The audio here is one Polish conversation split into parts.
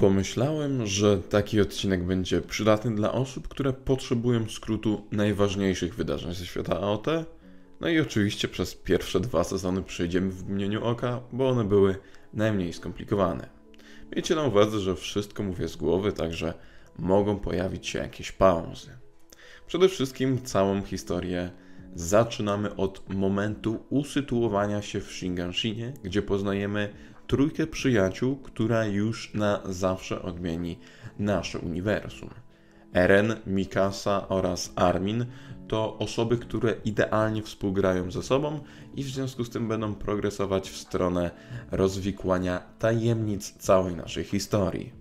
Pomyślałem, że taki odcinek będzie przydatny dla osób, które potrzebują skrótu najważniejszych wydarzeń ze świata AOT. No i oczywiście przez pierwsze dwa sezony przejdziemy w mgnieniu oka, bo one były najmniej skomplikowane. Miejcie na uwadze, że wszystko mówię z głowy, także mogą pojawić się jakieś pauzy. Przede wszystkim całą historię zaczynamy od momentu usytuowania się w Shinganshinie, gdzie poznajemy trójkę przyjaciół, która już na zawsze odmieni nasze uniwersum. Eren, Mikasa oraz Armin to osoby, które idealnie współgrają ze sobą i w związku z tym będą progresować w stronę rozwikłania tajemnic całej naszej historii.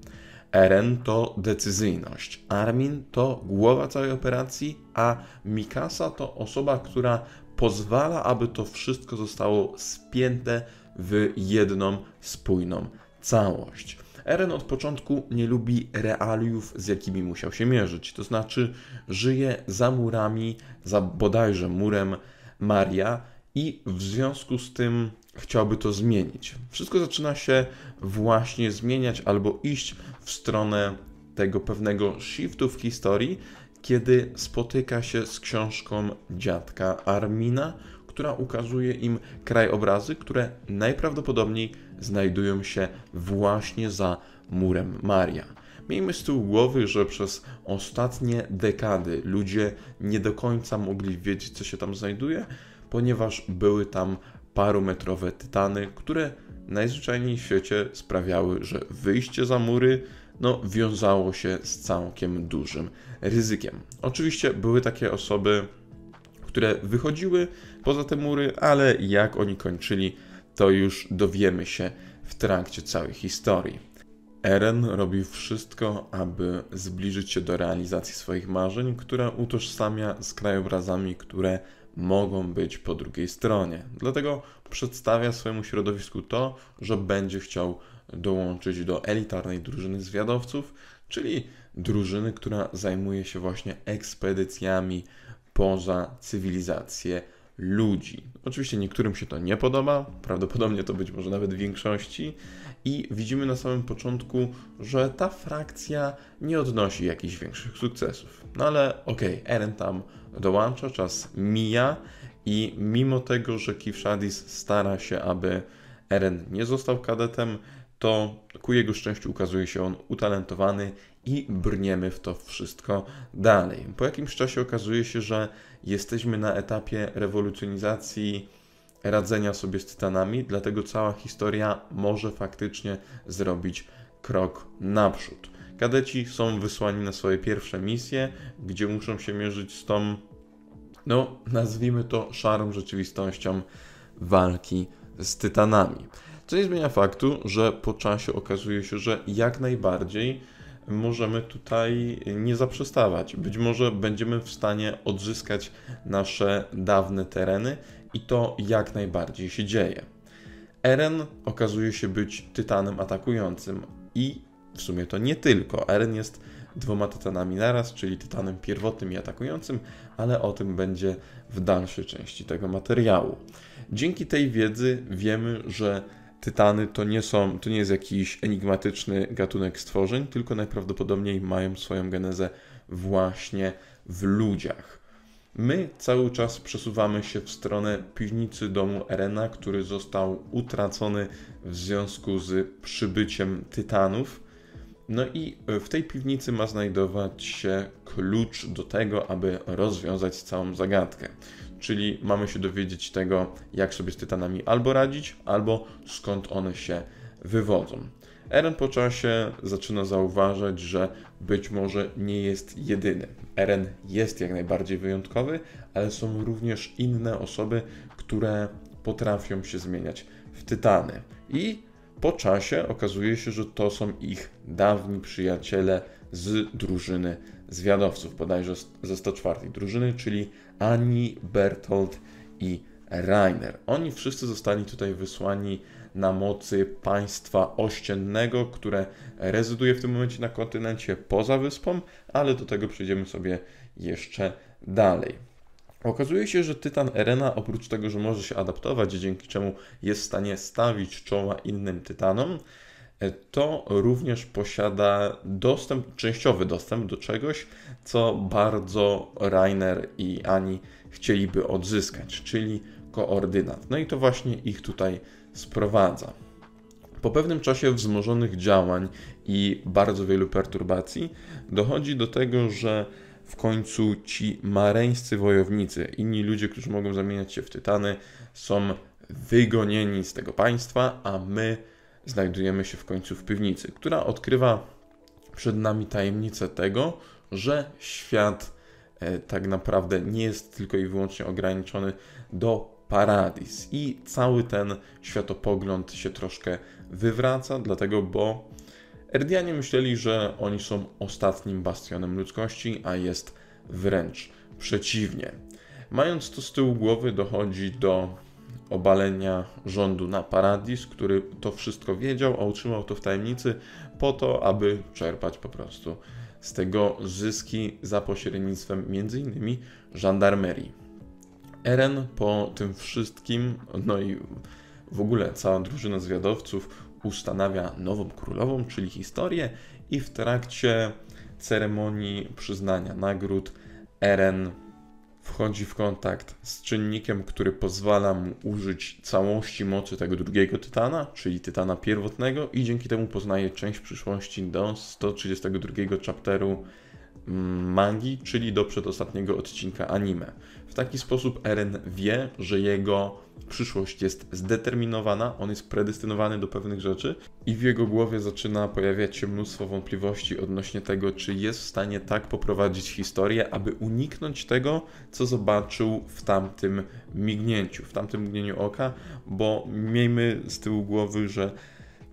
Eren to decyzyjność, Armin to głowa całej operacji, a Mikasa to osoba, która pozwala, aby to wszystko zostało spięte w jedną spójną całość. Eren od początku nie lubi realiów, z jakimi musiał się mierzyć, to znaczy żyje za murami, za bodajże murem Maria i w związku z tym chciałby to zmienić. Wszystko zaczyna się właśnie zmieniać albo iść w stronę tego pewnego shiftu w historii, kiedy spotyka się z książką dziadka Armina, która ukazuje im krajobrazy, które najprawdopodobniej znajdują się właśnie za murem Maria. Miejmy z tyłu głowy, że przez ostatnie dekady ludzie nie do końca mogli wiedzieć, co się tam znajduje, ponieważ były tam parumetrowe tytany, które najzwyczajniej w świecie sprawiały, że wyjście za mury no, wiązało się z całkiem dużym ryzykiem. Oczywiście były takie osoby, które wychodziły poza te mury, ale jak oni kończyli, to już dowiemy się w trakcie całej historii. Eren robi wszystko, aby zbliżyć się do realizacji swoich marzeń, które utożsamia z krajobrazami, które mogą być po drugiej stronie. Dlatego przedstawia swojemu środowisku to, że będzie chciał dołączyć do elitarnej drużyny zwiadowców, czyli drużyny, która zajmuje się właśnie ekspedycjami poza cywilizację ludzi. Oczywiście niektórym się to nie podoba, prawdopodobnie to być może nawet większości, i widzimy na samym początku, że ta frakcja nie odnosi jakichś większych sukcesów. No ale okej, okay, Eren tam dołącza, czas mija, i mimo tego, że Kifshadis stara się, aby Eren nie został kadetem, to ku jego szczęściu ukazuje się on utalentowany i brniemy w to wszystko dalej. Po jakimś czasie okazuje się, że jesteśmy na etapie rewolucjonizacji radzenia sobie z tytanami, dlatego cała historia może faktycznie zrobić krok naprzód. Kadeci są wysłani na swoje pierwsze misje, gdzie muszą się mierzyć z tą, no nazwijmy to szarą rzeczywistością walki z tytanami. Co nie zmienia faktu, że po czasie okazuje się, że jak najbardziej możemy tutaj nie zaprzestawać. Być może będziemy w stanie odzyskać nasze dawne tereny i to jak najbardziej się dzieje. Eren okazuje się być tytanem atakującym i w sumie to nie tylko. Eren jest dwoma tytanami naraz, czyli tytanem pierwotnym i atakującym, ale o tym będzie w dalszej części tego materiału. Dzięki tej wiedzy wiemy, że Tytany to nie są, to nie jest jakiś enigmatyczny gatunek stworzeń, tylko najprawdopodobniej mają swoją genezę właśnie w ludziach. My cały czas przesuwamy się w stronę piwnicy domu Erena, który został utracony w związku z przybyciem Tytanów. No i w tej piwnicy ma znajdować się klucz do tego, aby rozwiązać całą zagadkę czyli mamy się dowiedzieć tego, jak sobie z tytanami albo radzić, albo skąd one się wywodzą. Eren po czasie zaczyna zauważać, że być może nie jest jedyny. Eren jest jak najbardziej wyjątkowy, ale są również inne osoby, które potrafią się zmieniać w tytany. I po czasie okazuje się, że to są ich dawni przyjaciele z drużyny zwiadowców, bodajże ze 104 drużyny, czyli ani, Bertold i Rainer. Oni wszyscy zostali tutaj wysłani na mocy państwa ościennego, które rezyduje w tym momencie na kontynencie poza wyspą, ale do tego przejdziemy sobie jeszcze dalej. Okazuje się, że Tytan Erena oprócz tego, że może się adaptować, dzięki czemu jest w stanie stawić czoła innym Tytanom, to również posiada dostęp, częściowy dostęp do czegoś, co bardzo Rainer i Ani chcieliby odzyskać, czyli koordynat. No i to właśnie ich tutaj sprowadza. Po pewnym czasie wzmożonych działań i bardzo wielu perturbacji dochodzi do tego, że w końcu ci mareńscy wojownicy, inni ludzie, którzy mogą zamieniać się w tytany, są wygonieni z tego państwa, a my znajdujemy się w końcu w piwnicy, która odkrywa przed nami tajemnicę tego, że świat e, tak naprawdę nie jest tylko i wyłącznie ograniczony do paradis. I cały ten światopogląd się troszkę wywraca, dlatego bo Erdianie myśleli, że oni są ostatnim bastionem ludzkości, a jest wręcz przeciwnie. Mając to z tyłu głowy, dochodzi do obalenia rządu na Paradis, który to wszystko wiedział, a utrzymał to w tajemnicy po to, aby czerpać po prostu z tego zyski za pośrednictwem m.in. żandarmerii. Eren po tym wszystkim, no i w ogóle cała drużyna zwiadowców ustanawia nową królową, czyli historię i w trakcie ceremonii przyznania nagród Eren wchodzi w kontakt z czynnikiem, który pozwala mu użyć całości mocy tego drugiego tytana, czyli tytana pierwotnego, i dzięki temu poznaje część przyszłości do 132 chapteru mm, mangi, czyli do przedostatniego odcinka anime. W taki sposób Eren wie, że jego przyszłość jest zdeterminowana, on jest predestynowany do pewnych rzeczy i w jego głowie zaczyna pojawiać się mnóstwo wątpliwości odnośnie tego, czy jest w stanie tak poprowadzić historię, aby uniknąć tego, co zobaczył w tamtym mignięciu, w tamtym mgnieniu oka, bo miejmy z tyłu głowy, że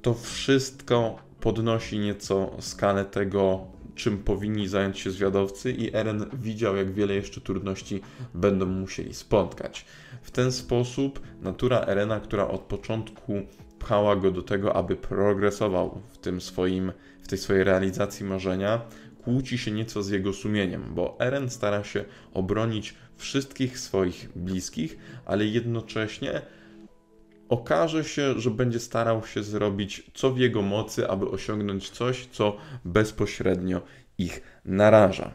to wszystko podnosi nieco skalę tego, czym powinni zająć się zwiadowcy i Eren widział, jak wiele jeszcze trudności będą musieli spotkać. W ten sposób natura Erena, która od początku pchała go do tego, aby progresował w, tym swoim, w tej swojej realizacji marzenia, kłóci się nieco z jego sumieniem, bo Eren stara się obronić wszystkich swoich bliskich, ale jednocześnie okaże się, że będzie starał się zrobić co w jego mocy, aby osiągnąć coś, co bezpośrednio ich naraża.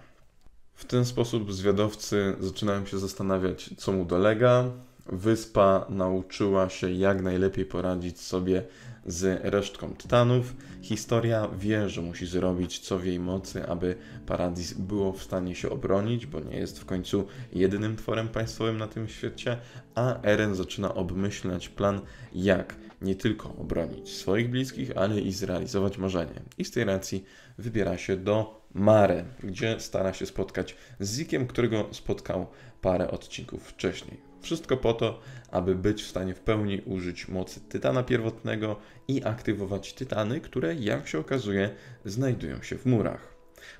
W ten sposób zwiadowcy zaczynają się zastanawiać, co mu dolega. Wyspa nauczyła się jak najlepiej poradzić sobie z resztką tytanów. Historia wie, że musi zrobić co w jej mocy, aby Paradis było w stanie się obronić, bo nie jest w końcu jedynym tworem państwowym na tym świecie, a Eren zaczyna obmyślać plan, jak nie tylko obronić swoich bliskich, ale i zrealizować marzenie. I z tej racji wybiera się do Mare, gdzie stara się spotkać z Zikiem, którego spotkał parę odcinków wcześniej. Wszystko po to, aby być w stanie w pełni użyć mocy tytana pierwotnego i aktywować tytany, które, jak się okazuje, znajdują się w murach.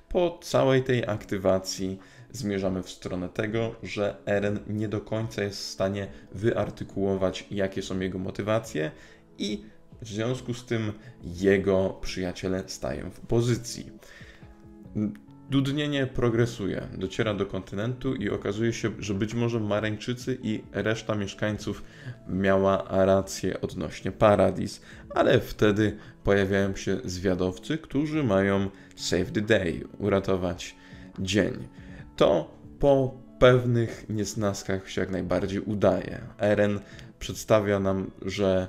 Po całej tej aktywacji zmierzamy w stronę tego, że Eren nie do końca jest w stanie wyartykułować, jakie są jego motywacje i w związku z tym jego przyjaciele stają w pozycji. Dudnienie progresuje, dociera do kontynentu i okazuje się, że być może Marańczycy i reszta mieszkańców miała rację odnośnie paradis, ale wtedy pojawiają się zwiadowcy, którzy mają save the day, uratować dzień. To po pewnych niesnaskach się jak najbardziej udaje. Eren przedstawia nam, że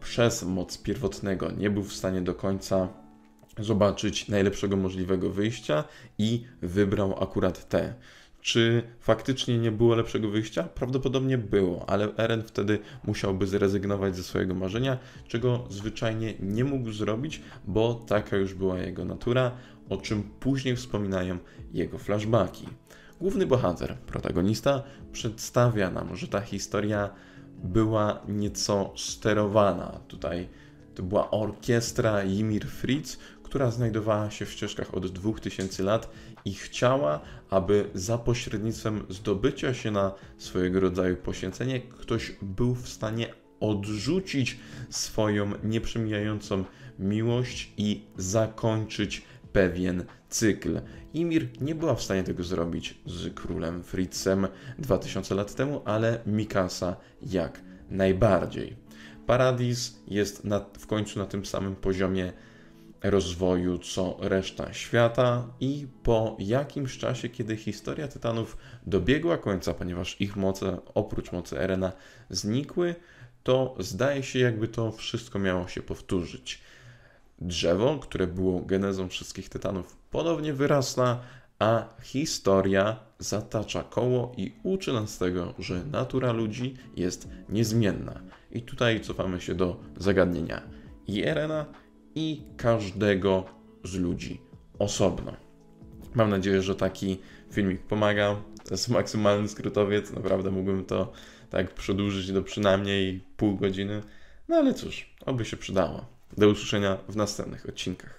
przez moc pierwotnego nie był w stanie do końca zobaczyć najlepszego możliwego wyjścia i wybrał akurat te. Czy faktycznie nie było lepszego wyjścia? Prawdopodobnie było, ale Eren wtedy musiałby zrezygnować ze swojego marzenia, czego zwyczajnie nie mógł zrobić, bo taka już była jego natura, o czym później wspominają jego flashbacki. Główny bohater, protagonista, przedstawia nam, że ta historia była nieco sterowana. Tutaj to była orkiestra Ymir Fritz, która znajdowała się w ścieżkach od 2000 lat i chciała, aby za pośrednictwem zdobycia się na swojego rodzaju poświęcenie ktoś był w stanie odrzucić swoją nieprzemijającą miłość i zakończyć pewien cykl. Imir nie była w stanie tego zrobić z królem Fritzem 2000 lat temu, ale Mikasa jak najbardziej. Paradis jest na, w końcu na tym samym poziomie rozwoju co reszta świata i po jakimś czasie, kiedy historia Tytanów dobiegła końca, ponieważ ich moce, oprócz mocy Erena, znikły, to zdaje się, jakby to wszystko miało się powtórzyć. Drzewo, które było genezą wszystkich Tytanów, ponownie wyrasta, a historia zatacza koło i uczy nas tego, że natura ludzi jest niezmienna. I tutaj cofamy się do zagadnienia Erena i każdego z ludzi osobno. Mam nadzieję, że taki filmik pomaga. To jest maksymalny skrótowiec, naprawdę mógłbym to tak przedłużyć do przynajmniej pół godziny. No ale cóż, oby się przydało. Do usłyszenia w następnych odcinkach.